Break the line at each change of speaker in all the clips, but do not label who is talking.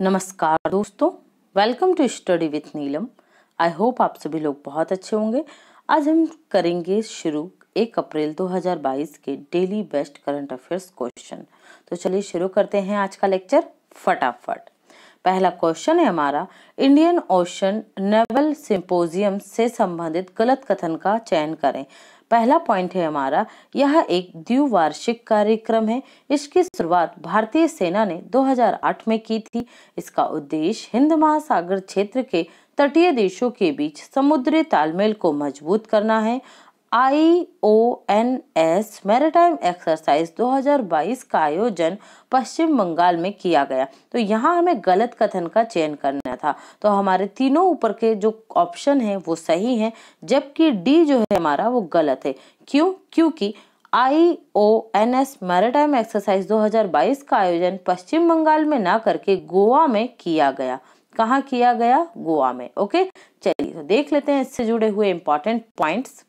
नमस्कार दोस्तों welcome to study with Neelam I hope आप सभी लोग बहुत अच्छे होंगे आज हम करेंगे शुरू एक अप्रैल 2022 के daily best current affairs question तो चलिए शुरू करते हैं आज का लेक्चर फटाफट पहला क्वेश्चन है हमारा इंडियन ओशन नेवल सिंपोजियम से संबंधित गलत कथन का चयन करें पहला पॉइंट है हमारा यह एक द्विवार्षिक कार्यक्रम है इसकी शुरुआत भारतीय सेना ने 2008 में की थी इसका उद्देश्य हिंद महासागर क्षेत्र के तटीय देशों के बीच समुद्री तालमेल को मजबूत करना है I O N S maritime exercise 2022 का आयोजन पश्चिम बंगाल में किया गया तो यहाँ हमें गलत कथन का चयन करना था तो हमारे तीनों ऊपर के जो ऑप्शन हैं वो सही हैं जबकि डी जो है हमारा वो गलत है क्यों क्योंकि I O N S maritime exercise 2022 का आयोजन पश्चिम बंगाल में ना करके गोवा में किया गया कहाँ किया गया गोवा में ओके चलिए तो देख लेते हैं इससे जुड़े हुए इंपॉर्टेंट पॉइंट्स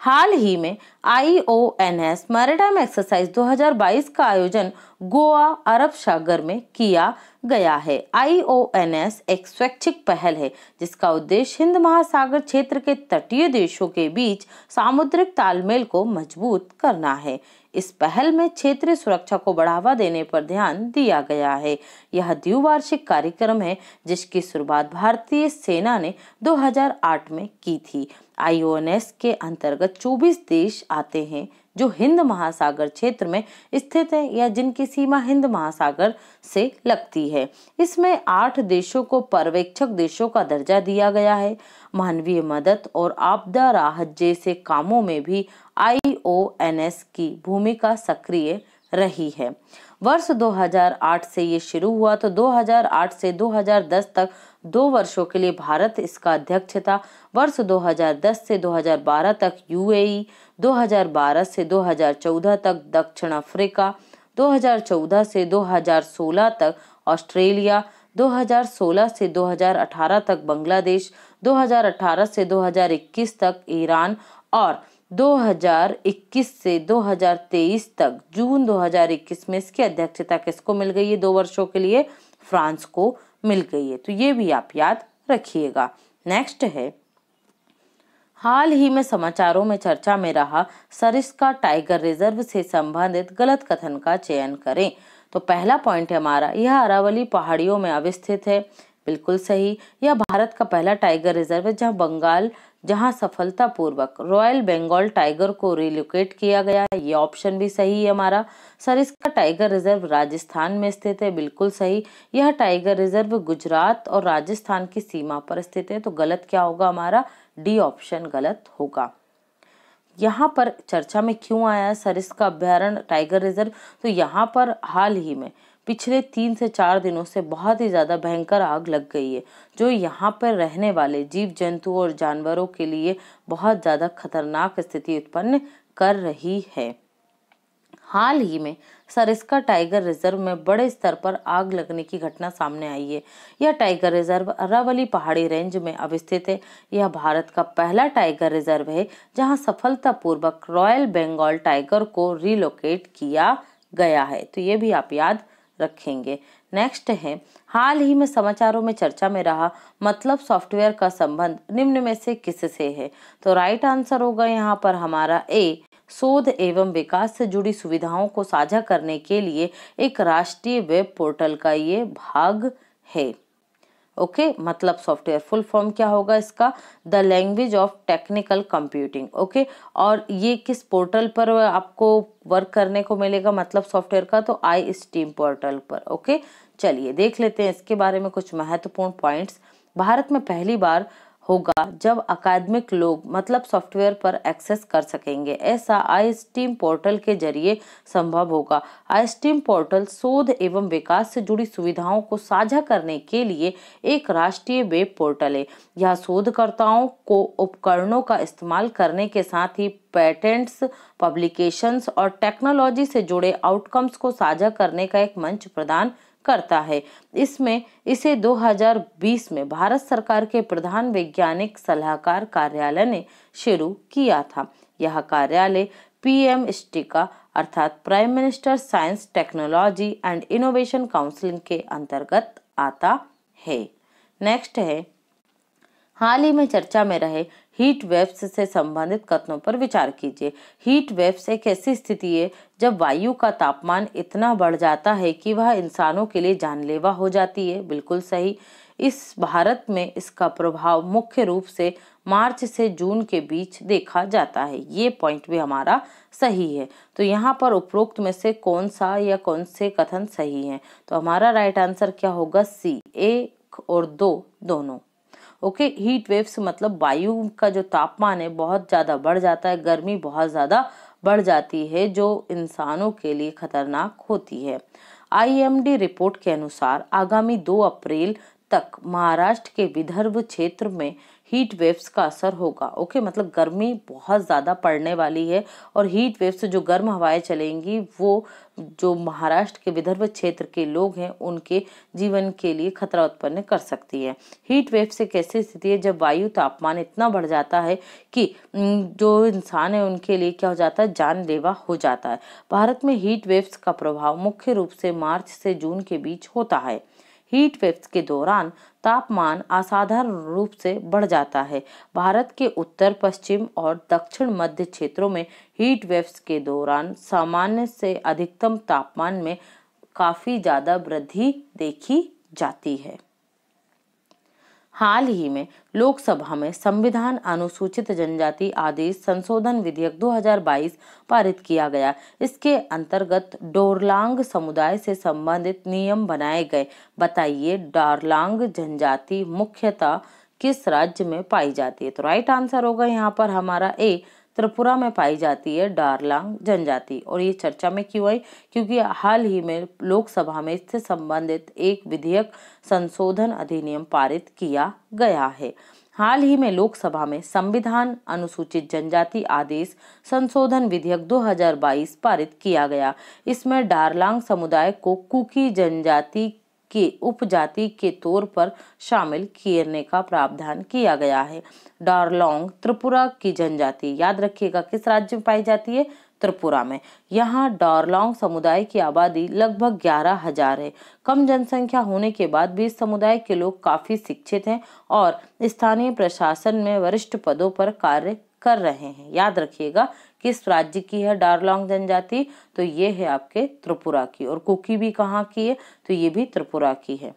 हाल ही में I O N S maritime exercise 2022 का आयोजन गोवा अरब सागर में किया गया है आई ओ एन एस एक स्वैच्छिक पहल है जिसका उद्देश्य हिंद महासागर क्षेत्र के तटीय देशों के बीच सामुद्रिक तालमेल को मजबूत करना है इस पहल में क्षेत्रीय सुरक्षा को बढ़ावा देने पर ध्यान दिया गया है यह द्विवार्षिक कार्यक्रम है जिसकी शुरुआत भारतीय सेना ने 2008 में की थी आईओएनएस के अंतर्गत 24 देश आते हैं जो हिंद महासागर क्षेत्र में स्थित है या जिनकी सीमा हिंद महासागर से लगती है इसमें आठ देशों को पर्यवेक्षक देशों का दर्जा दिया गया है मानवीय मदद और आपदा राहत जैसे कामों में भी आईओएनएस की भूमिका सक्रिय रही है वर्ष 2008 से ये शुरू हुआ तो 2008 से 2010 तक दो वर्षों के लिए भारत इसका अध्यक्ष था वर्ष 2010 से 2012 तक यूएई, 2012 से 2014 तक दक्षिण अफ्रीका 2014 से 2016 तक ऑस्ट्रेलिया 2016 से 2018 तक बांग्लादेश 2018 से 2021 तक ईरान और 2021 से 2023 तक जून 2021 में इसकी अध्यक्षता किसको मिल गई है दो वर्षों के लिए फ्रांस को मिल गई है तो ये भी आप याद रखिएगा नेक्स्ट है हाल ही में समाचारों में चर्चा में रहा सरिस्का टाइगर रिजर्व से संबंधित गलत कथन का चयन करें तो पहला पॉइंट है हमारा यह अरावली पहाड़ियों में अवस्थित है बिल्कुल सही यह भारत का पहला टाइगर रिजर्व है जहाँ बंगाल जहां सफलतापूर्वक रॉयल बंगाल टाइगर को रिलोकेट किया गया है ये ऑप्शन भी सही है हमारा सर इसका टाइगर रिजर्व राजस्थान में स्थित है बिल्कुल सही यह टाइगर रिजर्व गुजरात और राजस्थान की सीमा पर स्थित है तो गलत क्या होगा हमारा डी ऑप्शन गलत होगा यहाँ पर चर्चा में क्यों आया सर इसका अभ्यारण टाइगर रिजर्व तो यहाँ पर हाल ही में पिछले तीन से चार दिनों से बहुत ही ज़्यादा भयंकर आग लग गई है जो यहाँ पर रहने वाले जीव जंतु और जानवरों के लिए बहुत ज़्यादा खतरनाक स्थिति उत्पन्न कर रही है हाल ही में सरिस्का टाइगर रिजर्व में बड़े स्तर पर आग लगने की घटना सामने आई है यह टाइगर रिजर्व अरावली पहाड़ी रेंज में अवस्थित है यह भारत का पहला टाइगर रिजर्व है जहां सफलतापूर्वक रॉयल बंगाल टाइगर को रिलोकेट किया गया है तो ये भी आप याद रखेंगे नेक्स्ट है हाल ही में समाचारों में चर्चा में रहा मतलब सॉफ्टवेयर का संबंध निम्न में से किससे है तो राइट आंसर होगा यहाँ पर हमारा ए शोध एवं विकास से जुड़ी सुविधाओं को साझा करने के लिए एक राष्ट्रीय वेब पोर्टल का ये भाग है ओके मतलब सॉफ्टवेयर फुल फॉर्म क्या होगा इसका the language of technical computing okay और ये किस पोर्टल पर आपको वर्क करने को मिलेगा मतलब सॉफ्टवेयर का तो आई स्टीम पोर्टल पर ओके चलिए देख लेते हैं इसके बारे में कुछ महत्वपूर्ण पॉइंट्स भारत में पहली बार होगा जब अकादमिक लोग मतलब सॉफ्टवेयर पर एक्सेस कर सकेंगे ऐसा आई स्टीम पोर्टल के जरिए संभव होगा आई स्टीम पोर्टल शोध एवं विकास से जुड़ी सुविधाओं को साझा करने के लिए एक राष्ट्रीय वेब पोर्टल है यह शोधकर्ताओं को उपकरणों का इस्तेमाल करने के साथ ही पैटेंट्स पब्लिकेशंस और टेक्नोलॉजी से जुड़े आउटकम्स को साझा करने का एक मंच प्रदान करता है इसमें इसे 2020 में भारत सरकार के प्रधान वैज्ञानिक सलाहकार कार्यालय ने शुरू किया था यह कार्यालय पीएम स्टिका अर्थात prime minister science technology and innovation council के अंतर्गत आता है नेक्स्ट है हाल ही में चर्चा में रहे हीट वेव्स से संबंधित कथनों पर विचार कीजिए हीट वेव्स एक ऐसी स्थिति है जब वायु का तापमान इतना बढ़ जाता है कि वह इंसानों के लिए जानलेवा हो जाती है बिल्कुल सही इस भारत में इसका प्रभाव मुख्य रूप से मार्च से जून के बीच देखा जाता है ये पॉइंट भी हमारा सही है तो यहाँ पर उपरोक्त में से कौन सा या कौन से कथन सही है तो हमारा राइट आंसर क्या होगा सी एक और दो दोनों ओके हीट वेव्स मतलब वायु का जो तापमान है बहुत ज़्यादा बढ़ जाता है गर्मी बहुत ज़्यादा बढ़ जाती है जो इंसानों के लिए खतरनाक होती है आईएमडी रिपोर्ट के अनुसार आगामी 2 अप्रैल तक महाराष्ट्र के विदर्भ क्षेत्र में हीट वेव्स का असर होगा ओके मतलब गर्मी बहुत ज़्यादा पड़ने वाली है और हीट वेव्स जो गर्म हवाएं चलेंगी वो जो महाराष्ट्र के विदर्भ क्षेत्र के लोग हैं उनके जीवन के लिए खतरा उत्पन्न कर सकती है हीट वेव से कैसी स्थिति है जब वायु तापमान इतना बढ़ जाता है कि जो इंसान है उनके लिए क्या हो जाता है जानलेवा हो जाता है भारत में हीट वेव्स का प्रभाव मुख्य रूप से मार्च से जून के बीच होता है हीट वेव्स के दौरान तापमान असाधारण रूप से बढ़ जाता है भारत के उत्तर पश्चिम और दक्षिण मध्य क्षेत्रों में हीट वेव्स के दौरान सामान्य से अधिकतम तापमान में काफ़ी ज़्यादा वृद्धि देखी जाती है हाल ही में लोकसभा में संविधान अनुसूचित जनजाति आदेश संशोधन विधेयक 2022 पारित किया गया इसके अंतर्गत डोरलांग समुदाय से संबंधित नियम बनाए गए बताइए डोरलांग जनजाति मुख्यतः किस राज्य में पाई जाती है तो राइट आंसर होगा यहाँ पर हमारा ए त्रिपुरा में पाई जाती है डारलांग जनजाति और ये चर्चा में क्यों आई क्योंकि हाल ही में लोकसभा में इससे संबंधित एक विधेयक संशोधन अधिनियम पारित किया गया है हाल ही में लोकसभा में संविधान अनुसूचित जनजाति आदेश संशोधन विधेयक 2022 पारित किया गया इसमें डारलांग समुदाय को कुकी जनजाति के उपजाति के तौर पर शामिल किए का प्रावधान किया गया है डारलोंग त्रिपुरा की जनजाति याद रखिएगा किस राज्य में पाई जाती है त्रिपुरा में यहाँ डारलोंग समुदाय की आबादी लगभग ग्यारह हजार है कम जनसंख्या होने के बाद भी इस समुदाय के लोग काफ़ी शिक्षित हैं और स्थानीय प्रशासन में वरिष्ठ पदों पर कार्य कर रहे हैं याद रखिएगा किस राज्य की है डारलोंग जनजाति तो ये है आपके त्रिपुरा की और कुकी भी कहाँ की है तो ये भी त्रिपुरा की है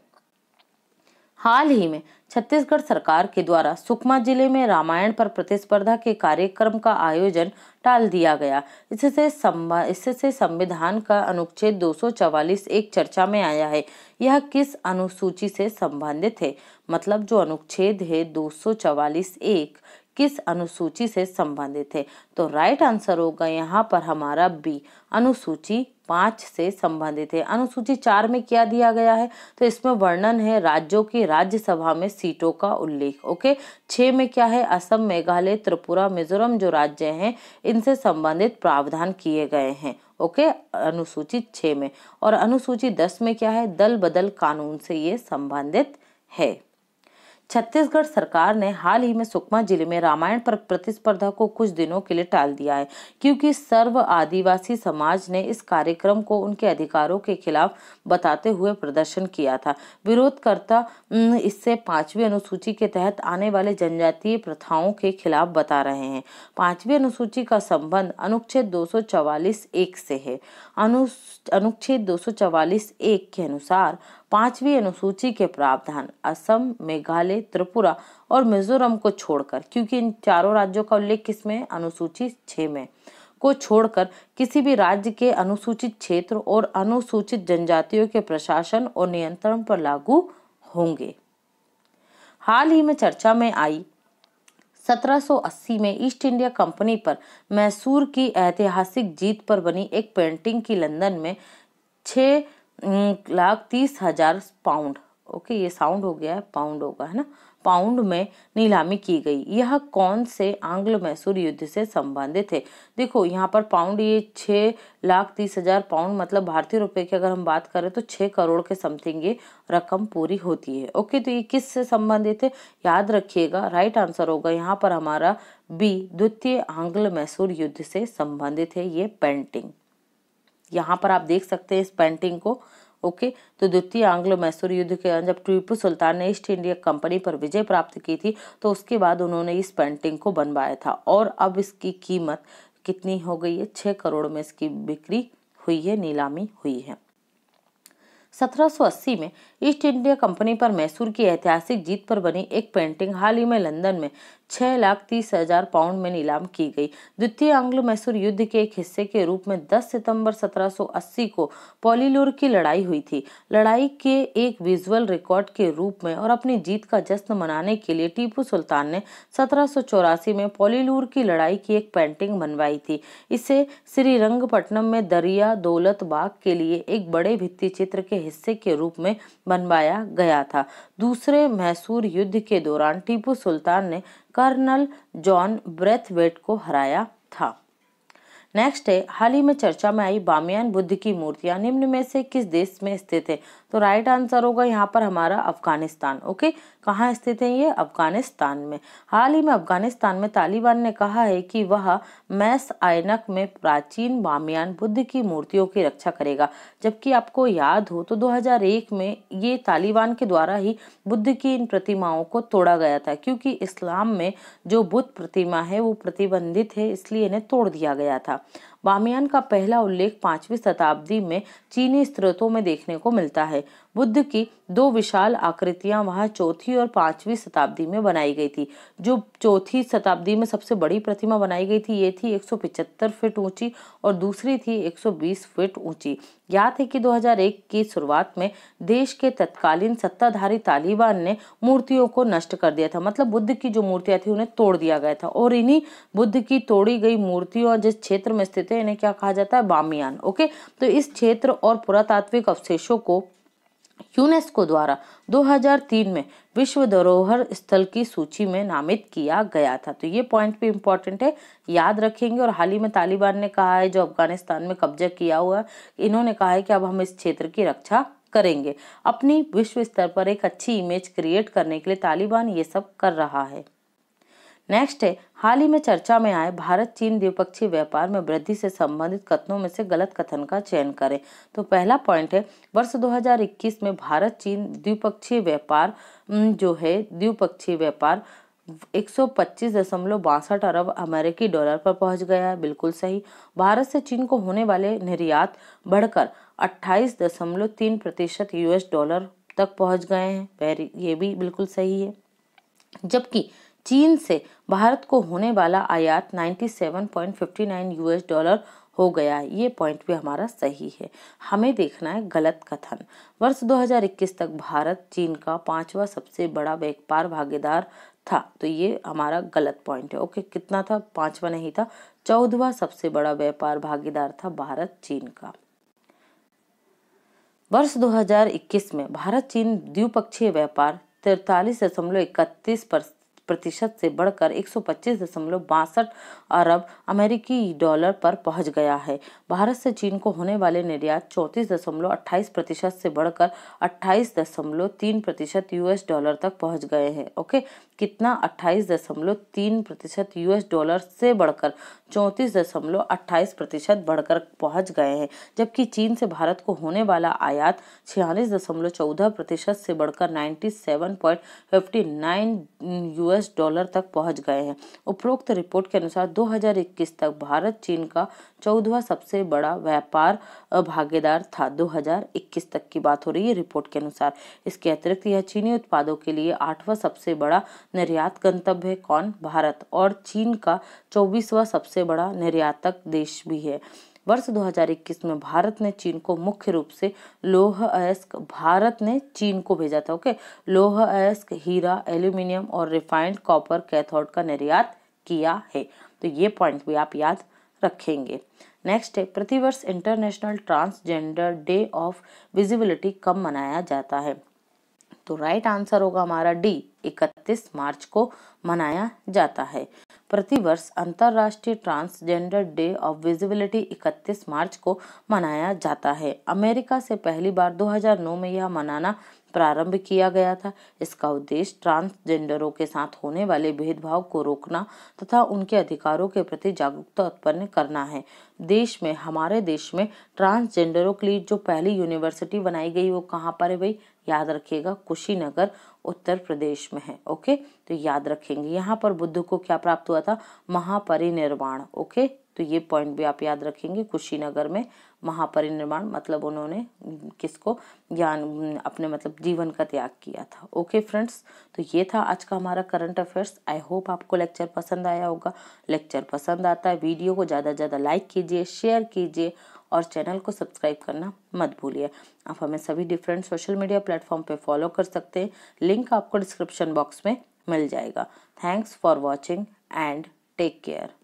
हाल ही में छत्तीसगढ़ सरकार के द्वारा सुकमा जिले में रामायण पर प्रतिस्पर्धा के कार्यक्रम का आयोजन टाल दिया गया इससे इससे संविधान का अनुच्छेद 244 एक चर्चा में आया है यह किस अनुसूची से संबंधित है मतलब जो अनुच्छेद है 244 एक किस अनुसूची से संबंधित है तो राइट आंसर होगा यहाँ पर हमारा बी अनुसूची पाँच से संबंधित है अनुसूची चार में क्या दिया गया है तो इसमें वर्णन है राज्यों की राज्यसभा में सीटों का उल्लेख ओके छः में क्या है असम मेघालय त्रिपुरा मिजोरम जो राज्य हैं इनसे संबंधित प्रावधान किए गए हैं ओके अनुसूची छः में और अनुसूची दस में क्या है दल बदल कानून से ये संबंधित है छत्तीसगढ़ सरकार ने हाल ही में सुकमा जिले में रामायण पर प्रतिस्पर्धा को कुछ दिनों के लिए टाल दिया है क्योंकि सर्व आदिवासी समाज ने इस कार्यक्रम को उनके अधिकारों के खिलाफ बताते हुए प्रदर्शन किया था विरोधकर्ता इससे पांचवी अनुसूची के तहत आने वाले जनजातीय प्रथाओं के खिलाफ बता रहे हैं पांचवी अनुसूची का संबंध अनुच्छेद दो एक से है अनुच्छेद दो एक के अनुसार पांचवी अनुसूची के प्रावधान असम मेघालय त्रिपुरा और मिजोरम को छोड़कर क्योंकि इन चारों राज्यों का उल्लेख किसमें अनुसूची छः में को छोड़कर किसी भी राज्य के अनुसूचित क्षेत्र और अनुसूचित जनजातियों के प्रशासन और नियंत्रण पर लागू होंगे हाल ही में चर्चा में आई 1780 में ईस्ट इंडिया कंपनी पर मैसूर की ऐतिहासिक जीत पर बनी एक पेंटिंग की लंदन में छह लाख तीस हजार पाउंड ओके ये साउंड हो गया है पाउंड होगा है ना पाउंड में नीलामी की गई यह कौन से आंग्ल मैसूर युद्ध से संबंधित है देखो यहाँ पर पाउंड ये छः लाख तीस हजार पाउंड मतलब भारतीय रुपए की अगर हम बात करें तो छः करोड़ के समथिंग ये रकम पूरी होती है ओके तो ये किस से संबंधित है याद रखिएगा राइट आंसर होगा यहाँ पर हमारा बी द्वितीय आंग्ल मैसूर युद्ध से संबंधित है ये पेंटिंग यहाँ पर आप देख सकते हैं इस पेंटिंग को ओके तो द्वितीय आंग्लो मैसूर युद्ध के जब टीपू सुल्तान ने ईस्ट इंडिया कंपनी पर विजय प्राप्त की थी तो उसके बाद उन्होंने इस पेंटिंग को बनवाया था और अब इसकी कीमत कितनी हो गई है छः करोड़ में इसकी बिक्री हुई है नीलामी हुई है 1780 में ईस्ट इंडिया कंपनी पर मैसूर की ऐतिहासिक जीत पर बनी एक पेंटिंग हाल ही में लंदन में छह लाख तीस हजार पाउंड में नीलाम की गई द्वितीय आंग्ल मैसूर युद्ध के एक हिस्से के रूप में 10 सितंबर 1780 को पॉलीलोर की लड़ाई हुई थी लड़ाई के एक विजुअल रिकॉर्ड के रूप में और अपनी जीत का जश्न मनाने के लिए टीपू सुल्तान ने सत्रह में पॉलीलोर की लड़ाई की एक पेंटिंग बनवाई थी इसे श्रीरंगपट्टनम में दरिया दौलत बाग के लिए एक बड़े भित्ति चित्र के हिस्से के रूप में बनवाया गया था दूसरे मैसूर युद्ध के दौरान टीपू सुल्तान ने कर्नल जॉन ब्रेथवेट को हराया था नेक्स्ट है हाल ही में चर्चा में आई बामियान बुद्ध की मूर्तियां निम्न में से किस देश में स्थित है तो राइट आंसर होगा यहाँ पर हमारा अफगानिस्तान ओके कहाँ स्थित है ये अफगानिस्तान में हाल ही में अफगानिस्तान में तालिबान ने कहा है कि वह मैस आयनक में प्राचीन बामियान बुद्ध की मूर्तियों की रक्षा करेगा जबकि आपको याद हो तो 2001 में ये तालिबान के द्वारा ही बुद्ध की इन प्रतिमाओं को तोड़ा गया था क्योंकि इस्लाम में जो बुद्ध प्रतिमा है वो प्रतिबंधित है इसलिए इन्हें तोड़ दिया गया था बामियान का पहला उल्लेख पांचवी शताब्दी में चीनी स्त्रोतों में देखने को मिलता है बुद्ध की दो विशाल आकृतियां वहां चौथी और पांचवी शताब्दी में बनाई गई थी जो चौथी शताब्दी में सबसे बड़ी प्रतिमा बनाई गई थी ये थी 175 फीट ऊंची और दूसरी थी 120 फीट ऊंची याद है कि 2001 की शुरुआत में देश के तत्कालीन सत्ताधारी तालिबान ने मूर्तियों को नष्ट कर दिया था मतलब बुद्ध की जो मूर्तियां थी उन्हें तोड़ दिया गया था और इन्हीं बुद्ध की तोड़ी गई मूर्तियों जिस क्षेत्र में स्थित है इन्हें क्या कहा जाता है बामियान ओके तो इस क्षेत्र और पुरातात्विक अवशेषों को यूनेस्को द्वारा 2003 में विश्व धरोहर स्थल की सूची में नामित किया गया था तो ये पॉइंट भी इम्पॉर्टेंट है याद रखेंगे और हाल ही में तालिबान ने कहा है जो अफगानिस्तान में कब्जा किया हुआ है इन्होंने कहा है कि अब हम इस क्षेत्र की रक्षा करेंगे अपनी विश्व स्तर पर एक अच्छी इमेज क्रिएट करने के लिए तालिबान ये सब कर रहा है नेक्स्ट है हाल ही में चर्चा में आए भारत चीन द्विपक्षीय व्यापार में वृद्धि से संबंधित कथनों में से गलत कथन का चयन करें तो पहला पॉइंट है वर्ष 2021 में भारत चीन द्विपक्षीय व्यापार जो है द्विपक्षीय व्यापार एक सौ पच्चीस दशमलव बासठ अरब अमेरिकी डॉलर पर पहुंच गया है बिल्कुल सही भारत से चीन को होने वाले निर्यात बढ़कर अट्ठाईस दशमलव तीन प्रतिशत यूएस डॉलर तक पहुंच गए हैं ये भी बिल्कुल सही है जबकि चीन से भारत को होने वाला आयात 97.59 यूएस डॉलर हो गया है ये पॉइंट भी हमारा सही है हमें देखना है गलत कथन वर्ष 2021 तक भारत चीन का पांचवा सबसे बड़ा व्यापार भागीदार था तो ये हमारा गलत पॉइंट है ओके कितना था पांचवा नहीं था चौदवा सबसे बड़ा व्यापार भागीदार था भारत चीन का वर्ष 2021 में भारत चीन द्विपक्षीय व्यापार तिरतालीस दशमलव इकतीस प्रतिशत से बढ़कर एक अरब अमेरिकी डॉलर पर पहुंच गया है भारत से चीन को होने वाले निर्यात चौंतीस प्रतिशत से बढ़कर अट्ठाईस प्रतिशत यूएस डॉलर तक पहुंच गए हैं ओके कितना अट्ठाईस प्रतिशत यूएस डॉलर से बढ़कर चौंतीस दशमलव अट्ठाईस प्रतिशत बढ़कर पहुंच गए हैं जबकि चीन से भारत को होने वाला आयात छियालीस दशमलव चौदह प्रतिशत से बढ़कर ninety seven point fifty nine US dollar तक पहुंच गए हैं उपरोक्त रिपोर्ट के अनुसार 2021 तक भारत चीन का चौदहवा सबसे बड़ा व्यापार भागीदार था 2021 तक की बात हो रही है रिपोर्ट के अनुसार इसके अतिरिक्त यह चीनी उत्पादों के लिए आठवां सबसे बड़ा निर्यात गंतव्य है कौन भारत और चीन का चौबीसवा सबसे बड़ा निर्यातक देश भी है वर्ष 2021 में भारत ने चीन को मुख्य रूप से लोह अयस्क भारत ने चीन को भेजा था ओके लोह अयस्क हीरा एल्यूमिनियम और रिफाइंड कॉपर कैथोड का निर्यात किया है तो ये पॉइंट भी आप याद रखेंगे नेक्स्ट है प्रतिवर्ष international transgender day of visibility कब मनाया जाता है तो राइट आंसर होगा हमारा डी 31 मार्च को मनाया जाता है प्रतिवर्ष अंतर्राष्ट्रीय transgender day of visibility 31 March को मनाया जाता है अमेरिका से पहली बार 2009 में यह मनाना प्रारंभ किया गया था इसका उद्देश्य ट्रांसजेंडरों के साथ होने वाले भेदभाव को रोकना तथा उनके अधिकारों के प्रति जागरूकता उत्पन्न करना है देश में हमारे देश में ट्रांसजेंडरों के लिए जो पहली यूनिवर्सिटी बनाई गई वो कहाँ पर है भाई याद रखिएगा कुशीनगर उत्तर प्रदेश में है ओके तो याद रखेंगे यहाँ पर बुद्ध को क्या प्राप्त हुआ था महापरिनिर्वाण ओके तो ये पॉइंट भी आप याद रखेंगे कुशीनगर में महापरिनिर्वाण मतलब उन्होंने किसको ज्ञान अपने मतलब जीवन का त्याग किया था ओके फ्रेंड्स तो ये था आज का हमारा करंट अफेयर्स आई होप आपको लेक्चर पसंद आया होगा लेक्चर पसंद आता है वीडियो को ज़्यादा से ज़्यादा लाइक कीजिए शेयर कीजिए और चैनल को सब्सक्राइब करना मत भूलिए आप हमें सभी डिफरेंट सोशल मीडिया प्लेटफॉर्म पर फॉलो कर सकते हैं लिंक आपको डिस्क्रिप्शन बॉक्स में मिल जाएगा thanks for watching and take care